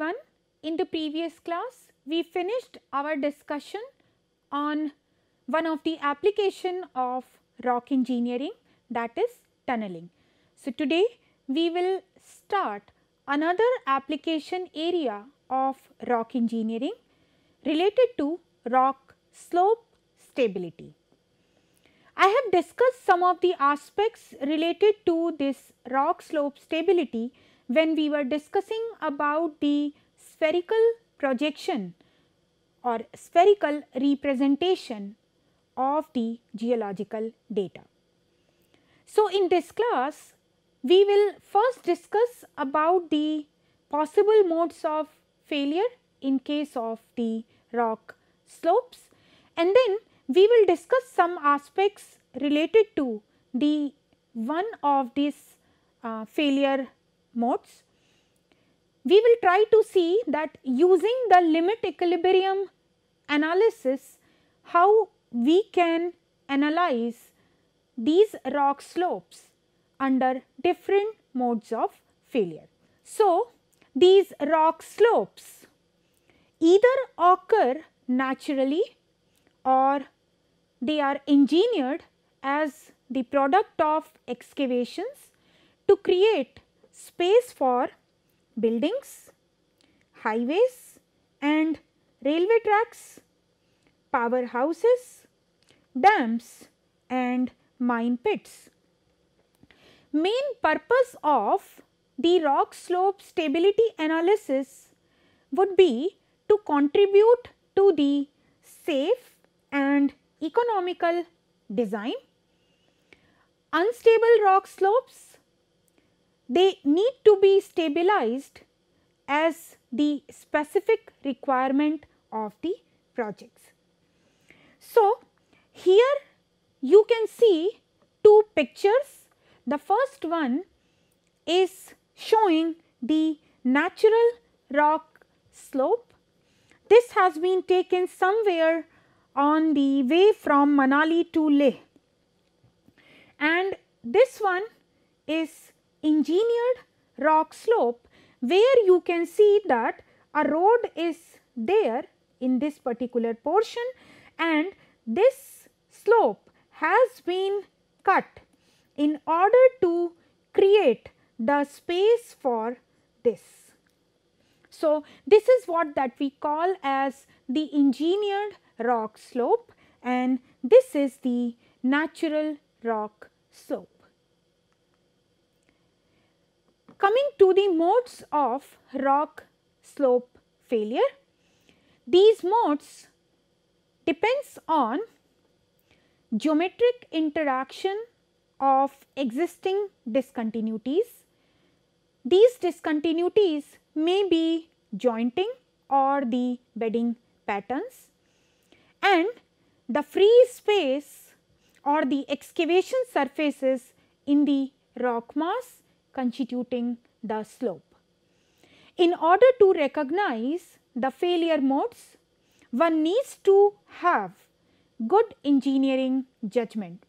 everyone. In the previous class, we finished our discussion on one of the application of rock engineering that is tunneling. So, today we will start another application area of rock engineering related to rock slope stability. I have discussed some of the aspects related to this rock slope stability when we were discussing about the spherical projection or spherical representation of the geological data. So, in this class, we will first discuss about the possible modes of failure in case of the rock slopes and then we will discuss some aspects related to the one of this uh, failure modes. We will try to see that using the limit equilibrium analysis how we can analyze these rock slopes under different modes of failure. So, these rock slopes either occur naturally or they are engineered as the product of excavations to create space for buildings, highways and railway tracks, powerhouses, dams and mine pits. Main purpose of the rock slope stability analysis would be to contribute to the safe and economical design. Unstable rock slopes they need to be stabilized as the specific requirement of the projects. So, here you can see two pictures. The first one is showing the natural rock slope. This has been taken somewhere on the way from Manali to Leh and this one is engineered rock slope where you can see that a road is there in this particular portion and this slope has been cut in order to create the space for this. So, this is what that we call as the engineered rock slope and this is the natural rock slope. Coming to the modes of rock slope failure, these modes depends on geometric interaction of existing discontinuities. These discontinuities may be jointing or the bedding patterns and the free space or the excavation surfaces in the rock mass constituting the slope. In order to recognize the failure modes, one needs to have good engineering judgment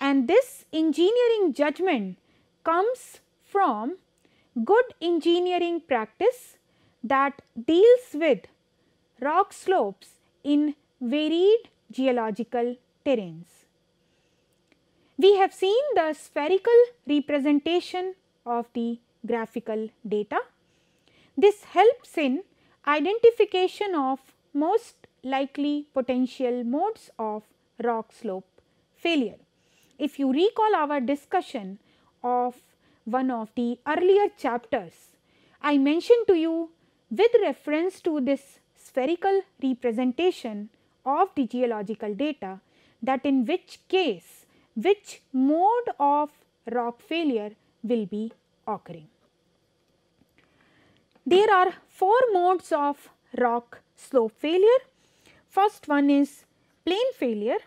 and this engineering judgment comes from good engineering practice that deals with rock slopes in varied geological terrains. We have seen the spherical representation of the graphical data. This helps in identification of most likely potential modes of rock slope failure. If you recall our discussion of one of the earlier chapters, I mentioned to you with reference to this spherical representation of the geological data that in which case which mode of rock failure will be occurring. There are four modes of rock slope failure. First one is plane failure,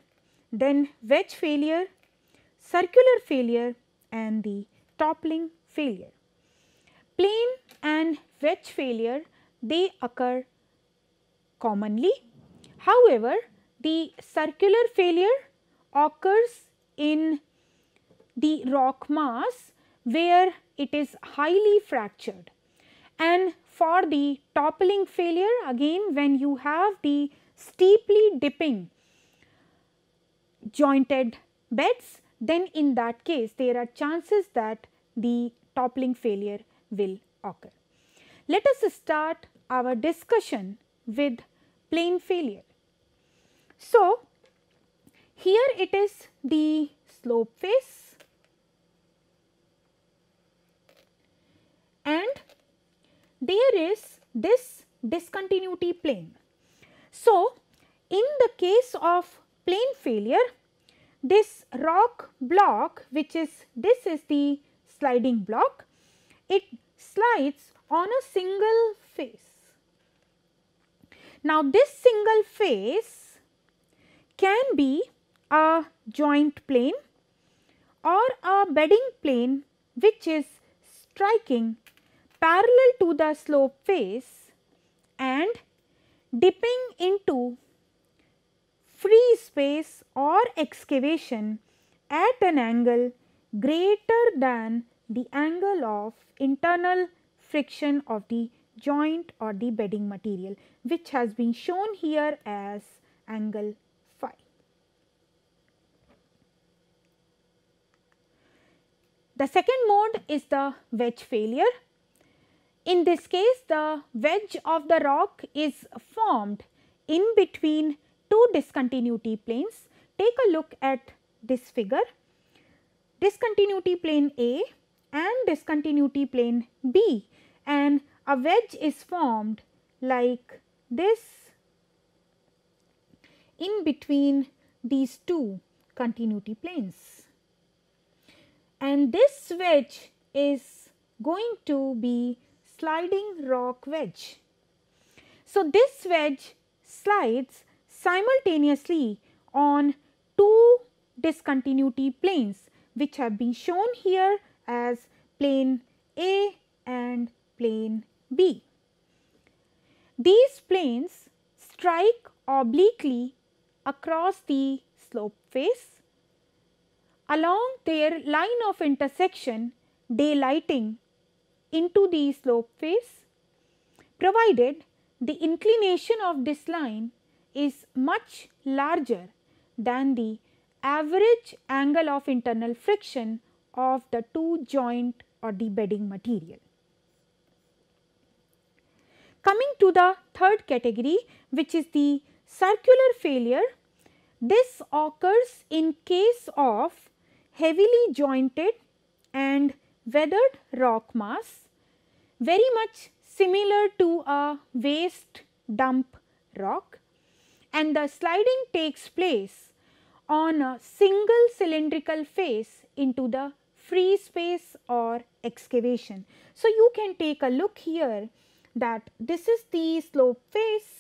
then wedge failure, circular failure and the toppling failure. Plane and wedge failure they occur commonly. However, the circular failure occurs in the rock mass where it is highly fractured. And for the toppling failure again when you have the steeply dipping jointed beds then in that case there are chances that the toppling failure will occur. Let us start our discussion with plane failure. So, here it is the slope face and there is this discontinuity plane. So, in the case of plane failure, this rock block which is this is the sliding block, it slides on a single face. Now, this single face can be a joint plane or a bedding plane which is striking parallel to the slope face and dipping into free space or excavation at an angle greater than the angle of internal friction of the joint or the bedding material which has been shown here as angle phi. The second mode is the wedge failure in this case the wedge of the rock is formed in between two discontinuity planes. Take a look at this figure. Discontinuity plane A and discontinuity plane B and a wedge is formed like this in between these two continuity planes. And this wedge is going to be sliding rock wedge. So, this wedge slides simultaneously on two discontinuity planes which have been shown here as plane A and plane B. These planes strike obliquely across the slope face. Along their line of intersection, daylighting into the slope face provided the inclination of this line is much larger than the average angle of internal friction of the two joint or the bedding material. Coming to the third category which is the circular failure, this occurs in case of heavily jointed and weathered rock mass very much similar to a waste dump rock and the sliding takes place on a single cylindrical face into the free space or excavation. So, you can take a look here that this is the slope face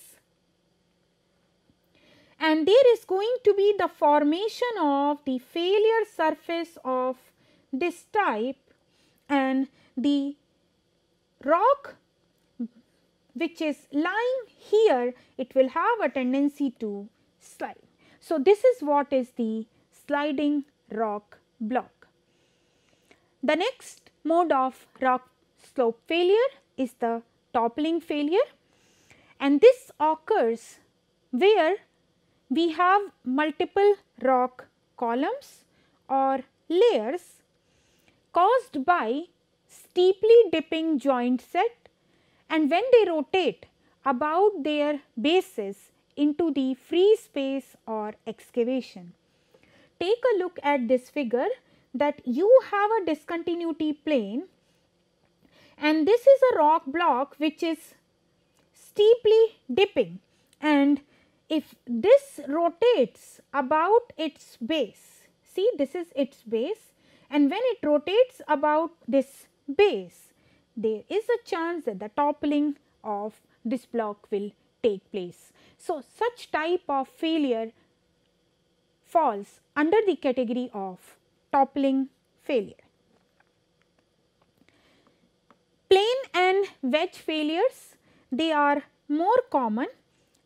and there is going to be the formation of the failure surface of this type and the rock which is lying here it will have a tendency to slide. So, this is what is the sliding rock block. The next mode of rock slope failure is the toppling failure and this occurs where we have multiple rock columns or layers caused by steeply dipping joint set and when they rotate about their bases into the free space or excavation. Take a look at this figure that you have a discontinuity plane and this is a rock block which is steeply dipping and if this rotates about its base, see this is its base and when it rotates about this base. There is a chance that the toppling of this block will take place. So, such type of failure falls under the category of toppling failure. Plane and wedge failures, they are more common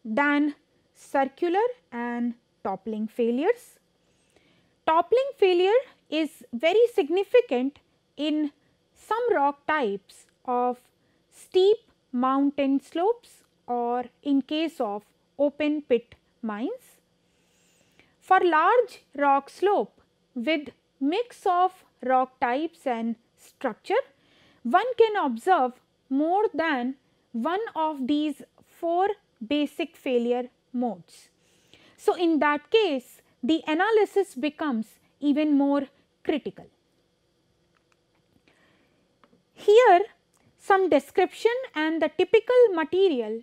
than circular and toppling failures. Toppling failure is very significant in some rock types of steep mountain slopes or in case of open pit mines. For large rock slope with mix of rock types and structure, one can observe more than one of these four basic failure modes. So, in that case the analysis becomes even more critical here some description and the typical material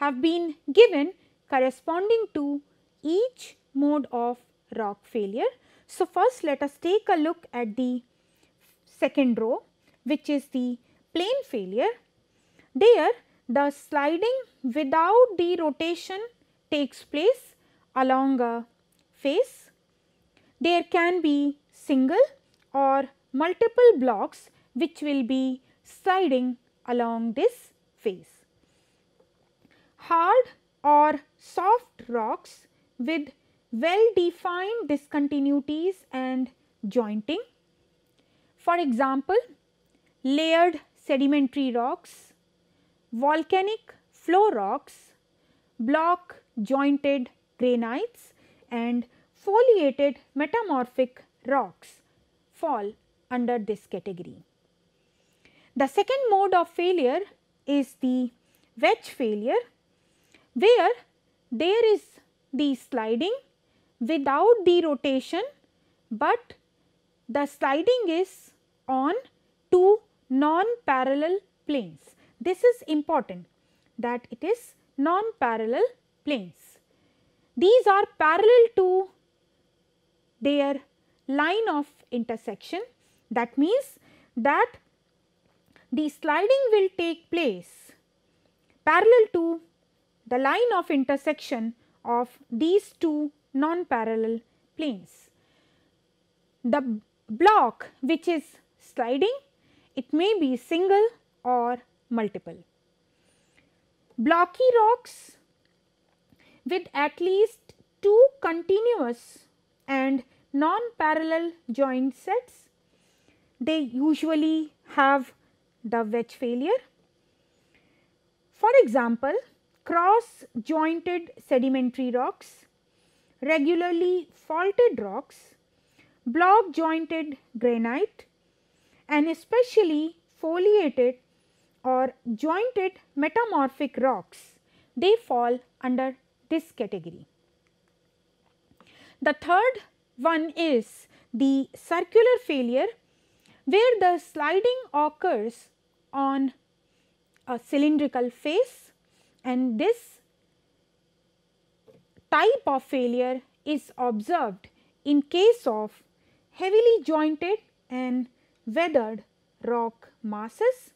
have been given corresponding to each mode of rock failure. So, first let us take a look at the second row which is the plane failure. There the sliding without the rotation takes place along a face. There can be single or multiple blocks which will be sliding along this face. Hard or soft rocks with well defined discontinuities and jointing. For example, layered sedimentary rocks, volcanic flow rocks, block jointed granites and foliated metamorphic rocks fall under this category. The second mode of failure is the wedge failure where there is the sliding without the rotation but the sliding is on two non-parallel planes. This is important that it is non-parallel planes. These are parallel to their line of intersection that means that the sliding will take place parallel to the line of intersection of these two non-parallel planes. The block which is sliding, it may be single or multiple. Blocky rocks with at least two continuous and non-parallel joint sets, they usually have the wedge failure. For example, cross jointed sedimentary rocks, regularly faulted rocks, block jointed granite and especially foliated or jointed metamorphic rocks, they fall under this category. The third one is the circular failure where the sliding occurs on a cylindrical face and this type of failure is observed in case of heavily jointed and weathered rock masses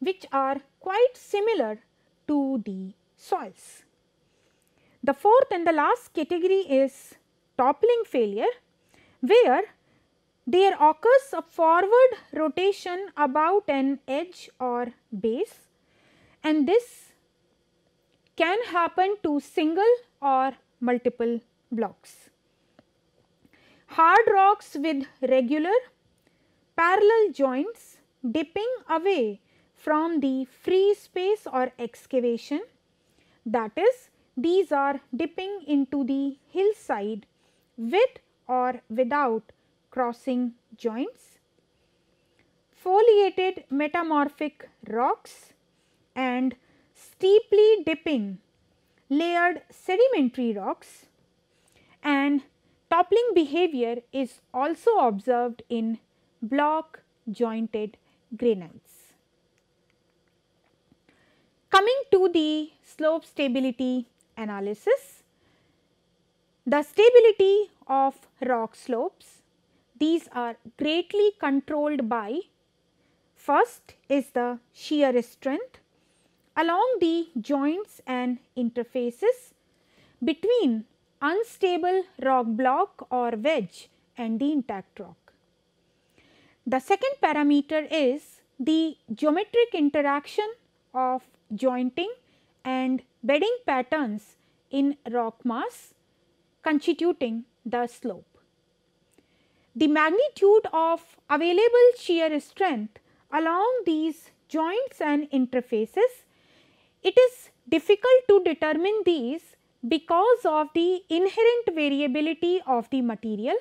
which are quite similar to the soils. The fourth and the last category is toppling failure where there occurs a forward rotation about an edge or base and this can happen to single or multiple blocks. Hard rocks with regular parallel joints dipping away from the free space or excavation that is these are dipping into the hillside with or without crossing joints, foliated metamorphic rocks and steeply dipping layered sedimentary rocks and toppling behavior is also observed in block jointed granites. Coming to the slope stability analysis, the stability of rock slopes these are greatly controlled by first is the shear strength along the joints and interfaces between unstable rock block or wedge and the intact rock. The second parameter is the geometric interaction of jointing and bedding patterns in rock mass constituting the slope. The magnitude of available shear strength along these joints and interfaces, it is difficult to determine these because of the inherent variability of the material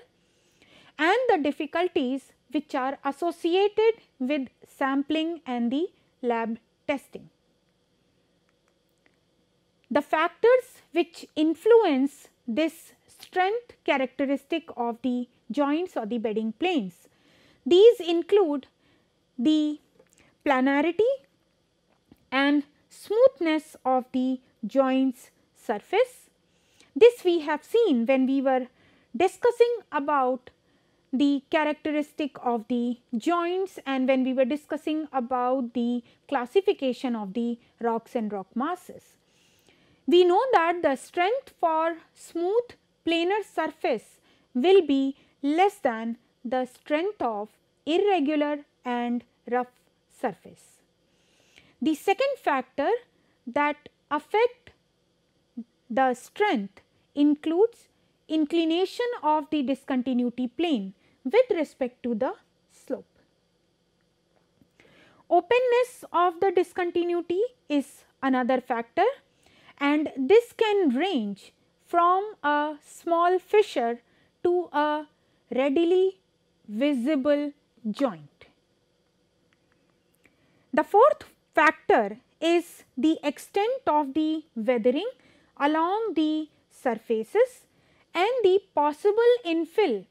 and the difficulties which are associated with sampling and the lab testing. The factors which influence this strength characteristic of the joints or the bedding planes. These include the planarity and smoothness of the joints surface. This we have seen when we were discussing about the characteristic of the joints and when we were discussing about the classification of the rocks and rock masses. We know that the strength for smooth planar surface will be less than the strength of irregular and rough surface. The second factor that affect the strength includes inclination of the discontinuity plane with respect to the slope. Openness of the discontinuity is another factor and this can range from a small fissure to a readily visible joint. The fourth factor is the extent of the weathering along the surfaces and the possible infill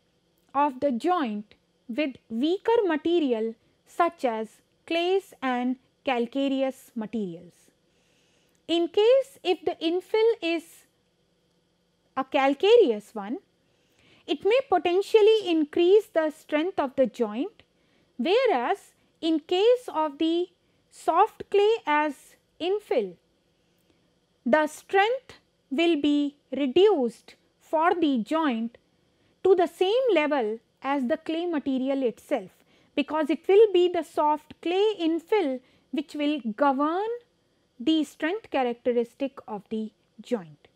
of the joint with weaker material such as clays and calcareous materials. In case if the infill is a calcareous one, it may potentially increase the strength of the joint whereas in case of the soft clay as infill, the strength will be reduced for the joint to the same level as the clay material itself because it will be the soft clay infill which will govern the strength characteristic of the joint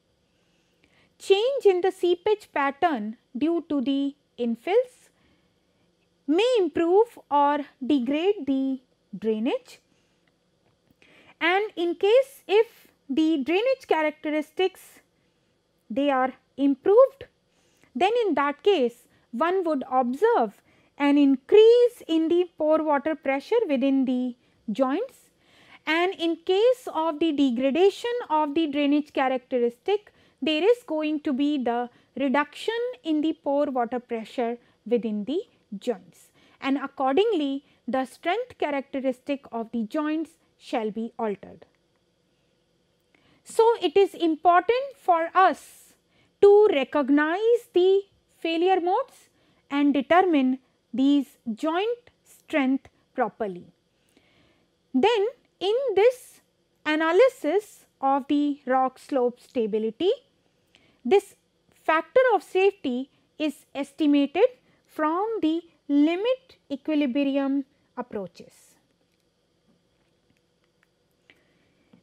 change in the seepage pattern due to the infills may improve or degrade the drainage and in case if the drainage characteristics they are improved then in that case one would observe an increase in the pore water pressure within the joints and in case of the degradation of the drainage characteristic there is going to be the reduction in the pore water pressure within the joints and accordingly the strength characteristic of the joints shall be altered. So, it is important for us to recognize the failure modes and determine these joint strength properly. Then in this analysis of the rock slope stability, this factor of safety is estimated from the limit equilibrium approaches.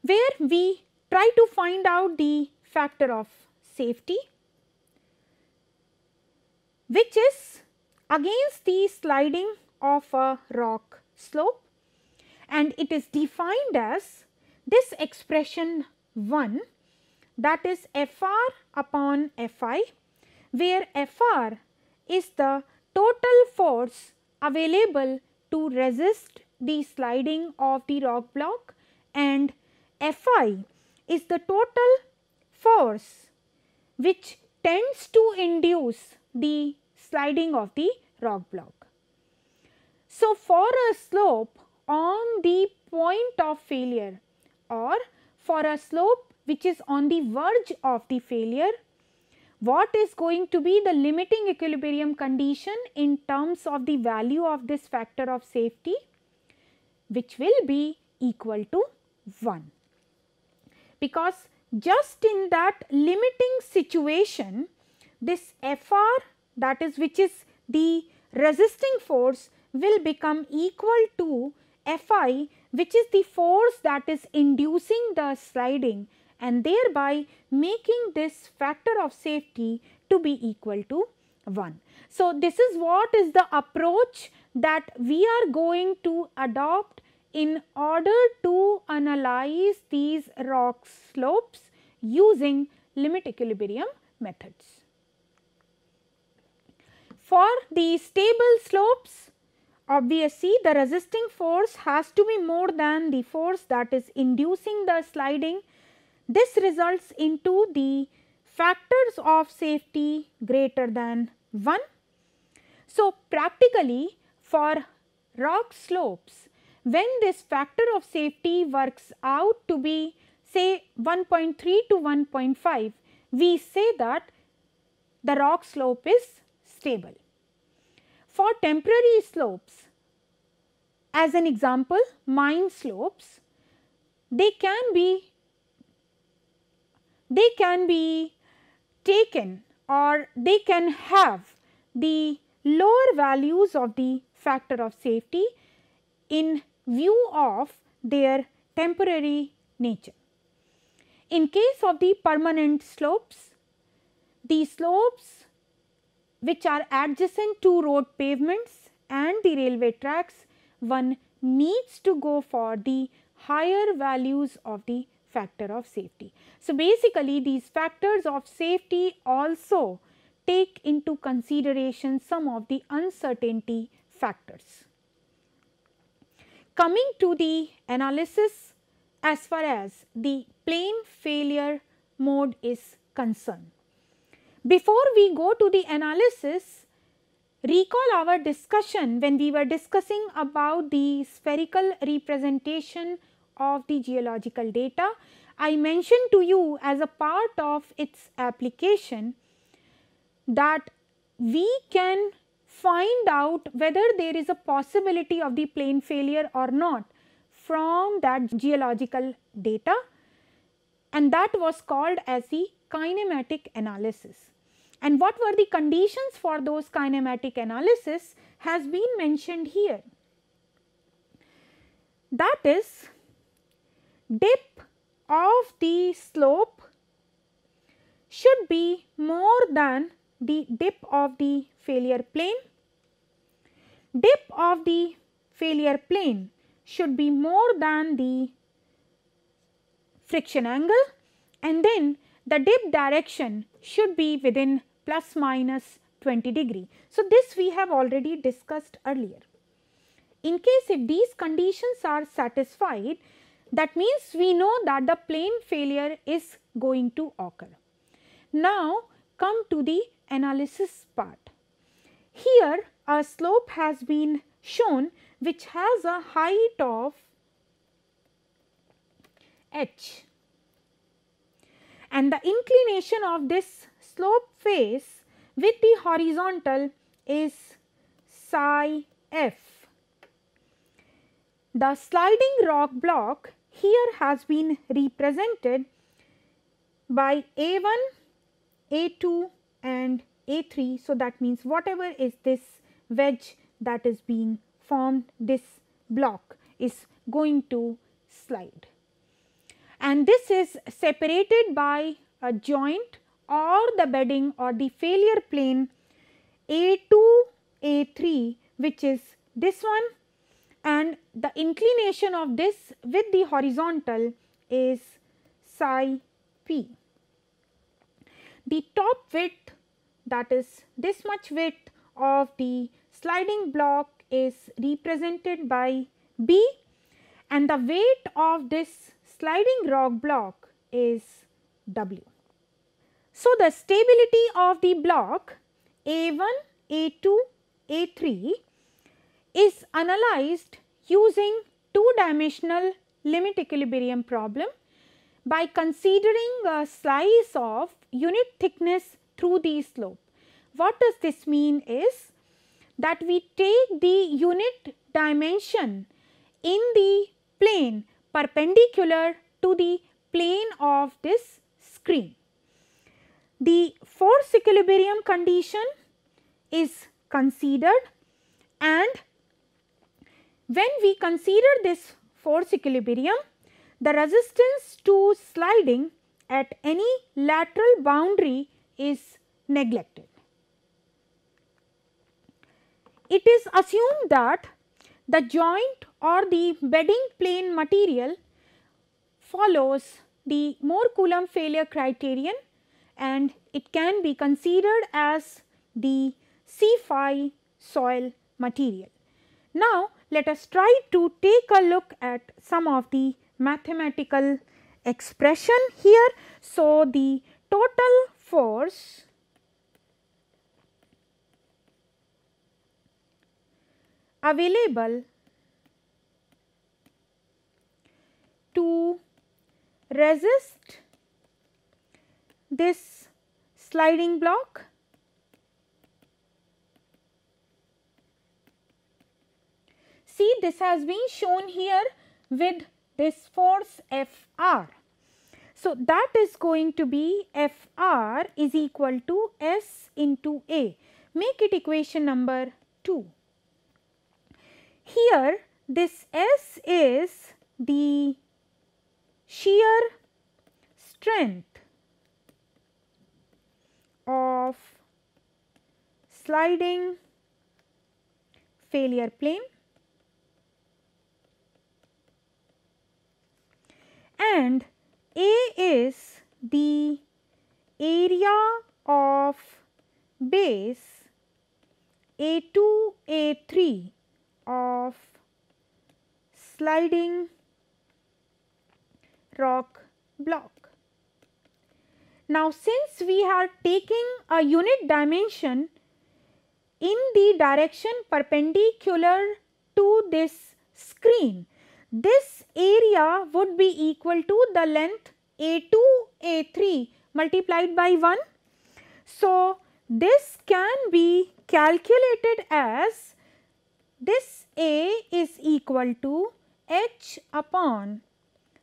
Where we try to find out the factor of safety which is against the sliding of a rock slope and it is defined as this expression 1 that is FR upon FI where FR is the total force available to resist the sliding of the rock block and Fi is the total force which tends to induce the sliding of the rock block. So, for a slope on the point of failure or for a slope which is on the verge of the failure, what is going to be the limiting equilibrium condition in terms of the value of this factor of safety which will be equal to 1. Because just in that limiting situation this Fr that is which is the resisting force will become equal to Fi which is the force that is inducing the sliding and thereby making this factor of safety to be equal to 1. So, this is what is the approach that we are going to adopt in order to analyze these rock slopes using limit equilibrium methods. For the stable slopes, obviously the resisting force has to be more than the force that is inducing the sliding this results into the factors of safety greater than 1. So, practically for rock slopes, when this factor of safety works out to be say 1.3 to 1.5, we say that the rock slope is stable. For temporary slopes, as an example mine slopes, they can be they can be taken or they can have the lower values of the factor of safety in view of their temporary nature. In case of the permanent slopes, the slopes which are adjacent to road pavements and the railway tracks, one needs to go for the higher values of the factor of safety. So, basically these factors of safety also take into consideration some of the uncertainty factors. Coming to the analysis as far as the plane failure mode is concerned. Before we go to the analysis, recall our discussion when we were discussing about the spherical representation of the geological data. I mentioned to you as a part of its application that we can find out whether there is a possibility of the plane failure or not from that geological data and that was called as the kinematic analysis. And what were the conditions for those kinematic analysis has been mentioned here. That is dip of the slope should be more than the dip of the failure plane. Dip of the failure plane should be more than the friction angle and then the dip direction should be within plus minus 20 degree. So, this we have already discussed earlier. In case if these conditions are satisfied, that means we know that the plane failure is going to occur. Now come to the analysis part. Here a slope has been shown which has a height of h and the inclination of this slope face with the horizontal is psi f. The sliding rock block here has been represented by A1, A2 and A3. So, that means whatever is this wedge that is being formed, this block is going to slide. And this is separated by a joint or the bedding or the failure plane A2, A3 which is this one and the inclination of this with the horizontal is psi p. The top width that is this much width of the sliding block is represented by b and the weight of this sliding rock block is w. So, the stability of the block A1, A2, A3 is analyzed using two dimensional limit equilibrium problem by considering a slice of unit thickness through the slope. What does this mean is that we take the unit dimension in the plane perpendicular to the plane of this screen. The force equilibrium condition is considered and when we consider this force equilibrium, the resistance to sliding at any lateral boundary is neglected. It is assumed that the joint or the bedding plane material follows the Moore Coulomb failure criterion and it can be considered as the C phi soil material. Now, let us try to take a look at some of the mathematical expression here. So, the total force available to resist this sliding block see this has been shown here with this force F r. So, that is going to be F r is equal to S into A. Make it equation number 2. Here this S is the shear strength of sliding failure plane and A is the area of base A2, A3 of sliding rock block. Now since we are taking a unit dimension in the direction perpendicular to this screen this area would be equal to the length A2, A3 multiplied by 1. So, this can be calculated as this A is equal to H upon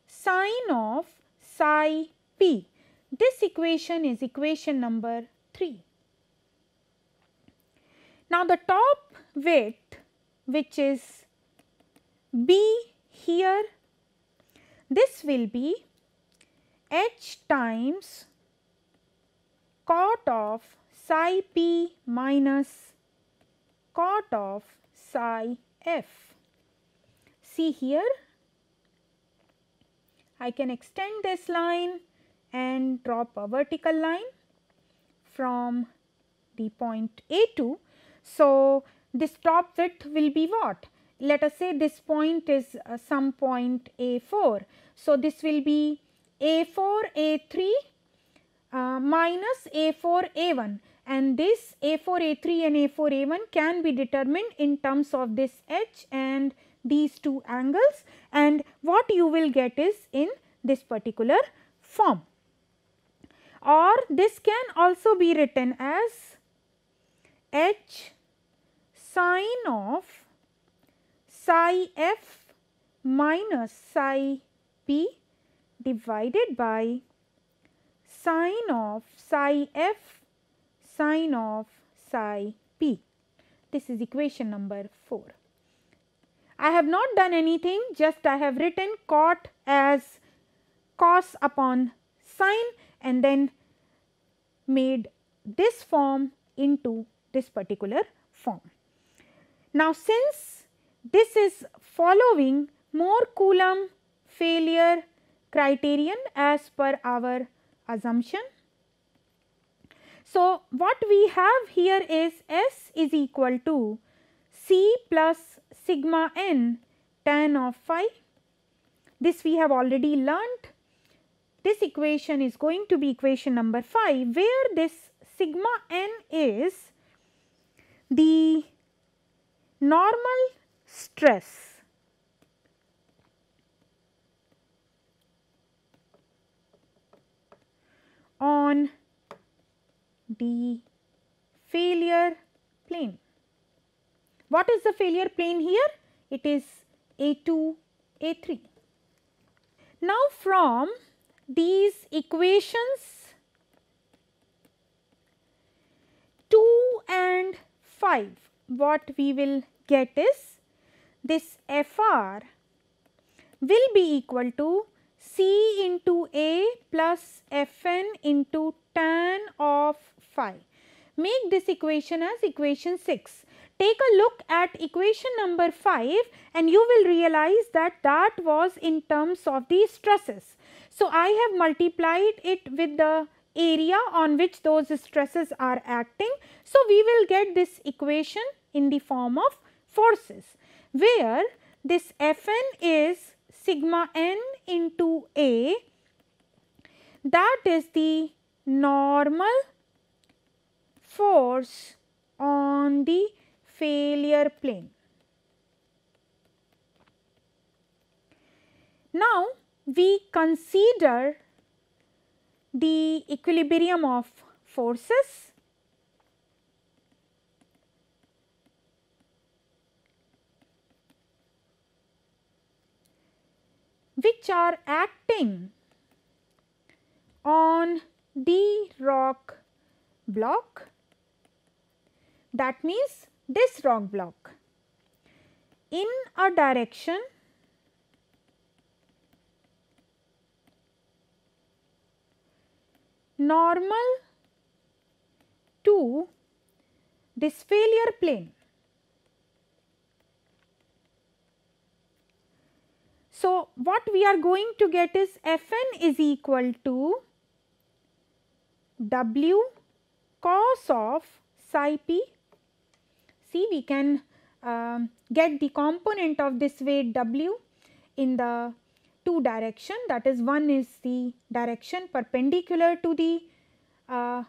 sine of psi p. This equation is equation number 3. Now, the top width which is B here. This will be h times cot of psi p minus cot of psi f. See here, I can extend this line and drop a vertical line from the point A2. So, this top width will be what? let us say this point is uh, some point A4. So, this will be A4 A3 uh, minus A4 A1 and this A4 A3 and A4 A1 can be determined in terms of this H and these two angles and what you will get is in this particular form or this can also be written as H sine of psi f minus psi p divided by sine of psi f sine of psi p. This is equation number 4. I have not done anything just I have written cot as cos upon sine and then made this form into this particular form. Now, since this is following more Coulomb failure criterion as per our assumption. So, what we have here is S is equal to C plus sigma n tan of phi. This we have already learnt. This equation is going to be equation number 5 where this sigma n is the normal stress. on the failure plane. What is the failure plane here? It is A2, A3. Now from these equations 2 and 5 what we will get is this FR will be equal to C into A plus Fn into tan of phi. Make this equation as equation 6. Take a look at equation number 5 and you will realize that that was in terms of the stresses. So, I have multiplied it with the area on which those stresses are acting. So, we will get this equation in the form of forces where this Fn is sigma n into A that is the normal force on the failure plane. Now, we consider the equilibrium of forces which are acting on the rock block that means this rock block in a direction normal to this failure plane. So, what we are going to get is f n is equal to w cos of psi p. See we can uh, get the component of this weight w in the two direction that is one is the direction perpendicular to the uh,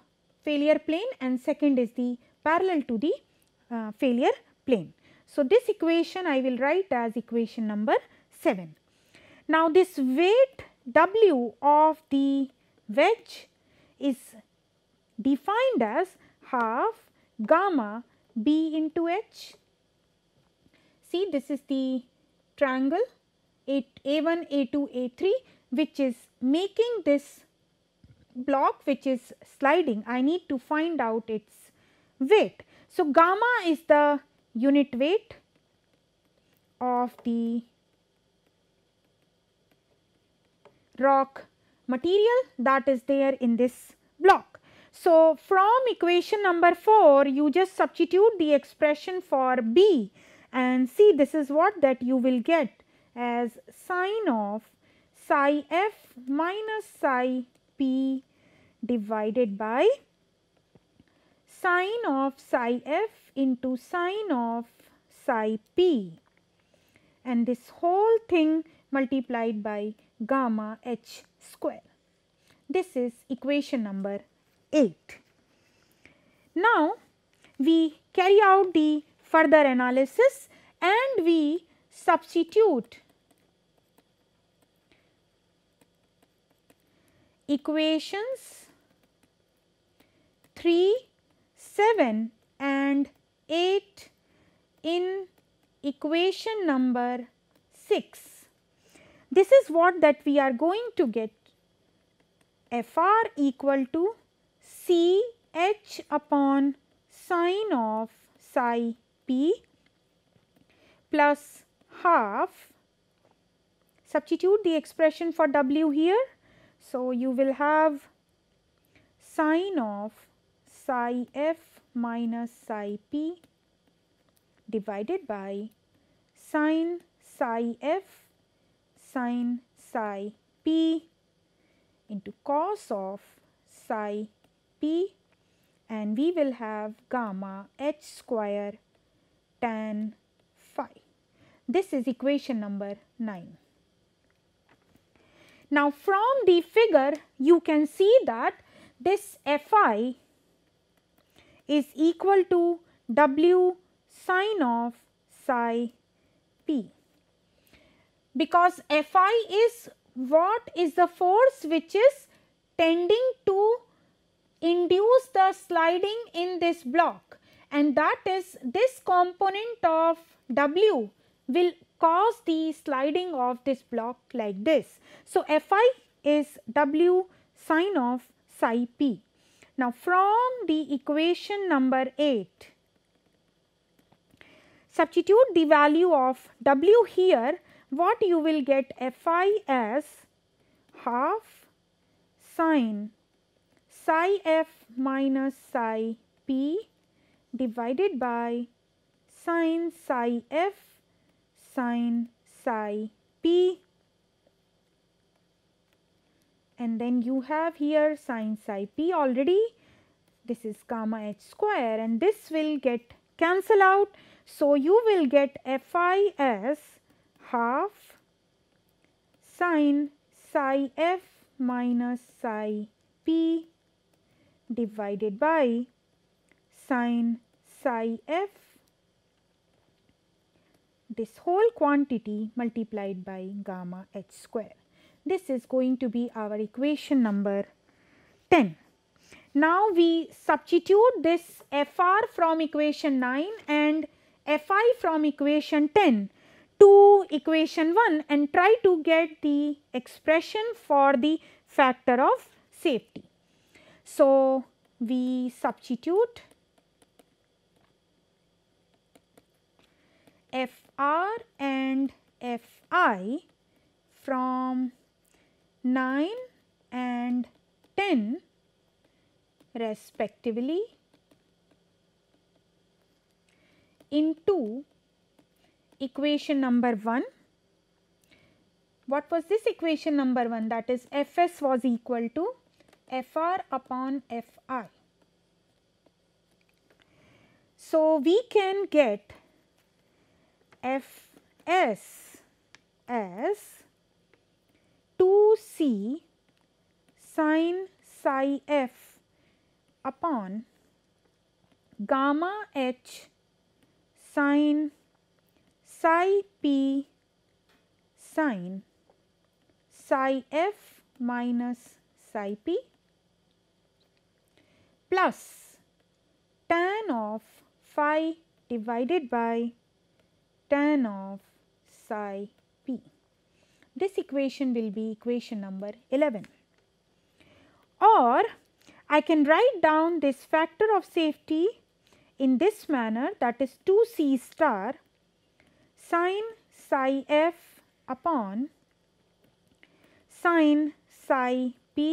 failure plane and second is the parallel to the uh, failure plane. So, this equation I will write as equation number 7. Now, this weight W of the wedge is defined as half gamma B into H. See this is the triangle A1, A2, A3 which is making this block which is sliding. I need to find out its weight. So, gamma is the unit weight of the rock material that is there in this block. So, from equation number 4 you just substitute the expression for B and see this is what that you will get as sine of psi f minus psi p divided by sine of psi f into sine of psi p and this whole thing multiplied by gamma h square. This is equation number 8. Now, we carry out the further analysis and we substitute equations 3, 7 and 8 in equation number 6. This is what that we are going to get Fr equal to C h upon sine of psi p plus half substitute the expression for w here. So, you will have sine of psi f minus psi p divided by sine psi f sin psi p into cos of psi p and we will have gamma h square tan phi. This is equation number 9. Now from the figure you can see that this Fi is equal to W sine of psi p because Fi is what is the force which is tending to induce the sliding in this block and that is this component of W will cause the sliding of this block like this. So, Fi is W sine of psi p. Now, from the equation number 8, substitute the value of W here what you will get Fi as half sine psi f minus psi p divided by sine psi f sine psi p and then you have here sine psi p already this is gamma h square and this will get cancel out. So, you will get Fi as half sine psi f minus psi p divided by sine psi f this whole quantity multiplied by gamma h square. This is going to be our equation number 10. Now, we substitute this fr from equation 9 and fi from equation 10 to equation 1 and try to get the expression for the factor of safety. So, we substitute F r and F i from 9 and 10 respectively into equation number 1. What was this equation number 1? That is Fs was equal to Fr upon Fi. So, we can get Fs as 2C sine psi f upon gamma h sine psi p sine psi f minus psi p plus tan of phi divided by tan of psi p. This equation will be equation number 11 or I can write down this factor of safety in this manner that is 2 c star Sine psi f upon sine psi p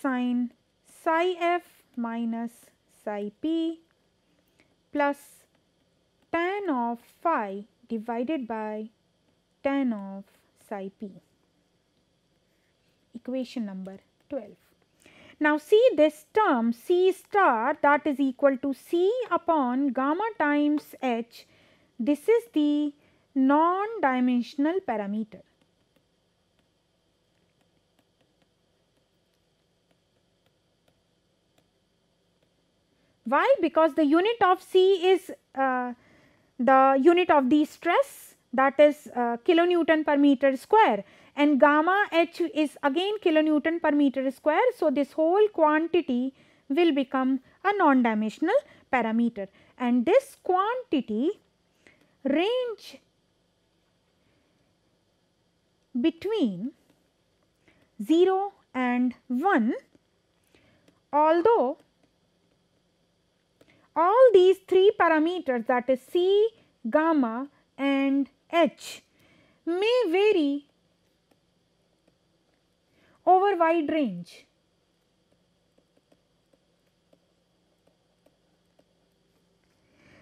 sine psi f minus psi p plus tan of phi divided by tan of psi p. Equation number 12. Now see this term C star that is equal to C upon gamma times H this is the non-dimensional parameter. Why? Because the unit of C is uh, the unit of the stress that is uh, kilonewton per meter square and gamma H is again kilonewton per meter square. So, this whole quantity will become a non-dimensional parameter and this quantity range between 0 and 1 although all these three parameters that is C, gamma and H may vary over wide range.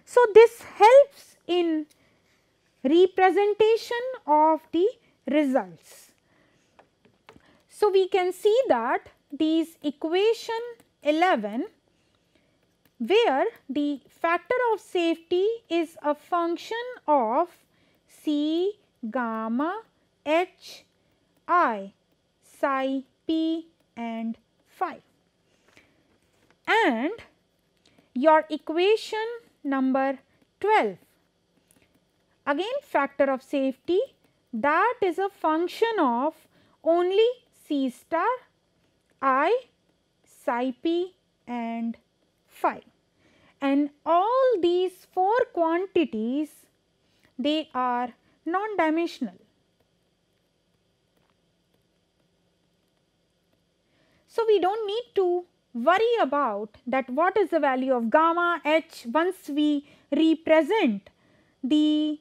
So, this helps in representation of the results. So, we can see that these equation 11 where the factor of safety is a function of C gamma H I psi p and phi and your equation number 12 again factor of safety that is a function of only C star I psi p and phi and all these four quantities they are non-dimensional. So, we do not need to worry about that what is the value of gamma h once we represent the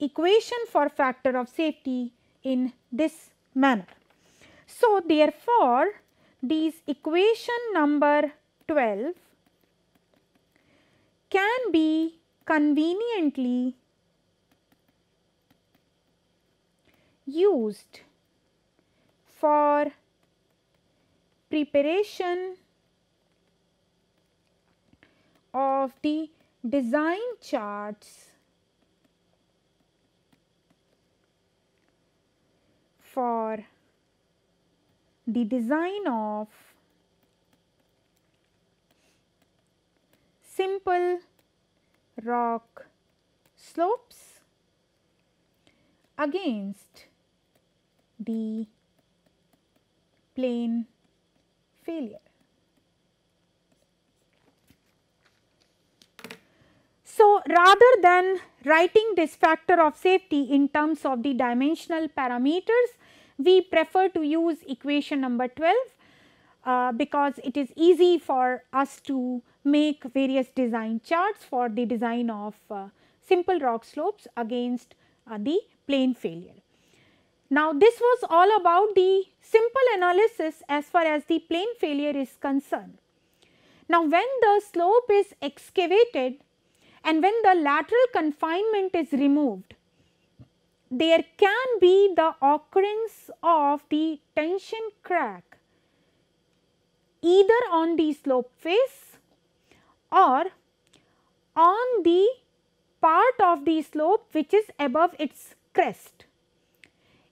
equation for factor of safety in this manner. So, therefore, these equation number 12 can be conveniently used for preparation of the design charts for the design of simple rock slopes against the plane failure. So, rather than writing this factor of safety in terms of the dimensional parameters, we prefer to use equation number 12 uh, because it is easy for us to make various design charts for the design of uh, simple rock slopes against uh, the plane failure. Now, this was all about the simple analysis as far as the plane failure is concerned. Now, when the slope is excavated and when the lateral confinement is removed, there can be the occurrence of the tension crack either on the slope face or on the part of the slope which is above its crest.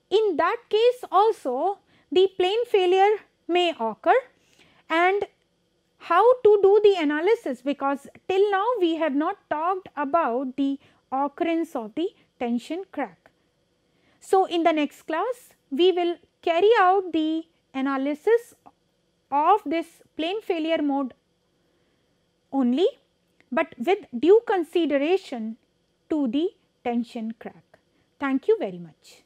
In that case also the plane failure may occur and how to do the analysis because till now we have not talked about the occurrence of the tension crack. So, in the next class, we will carry out the analysis of this plane failure mode only, but with due consideration to the tension crack. Thank you very much.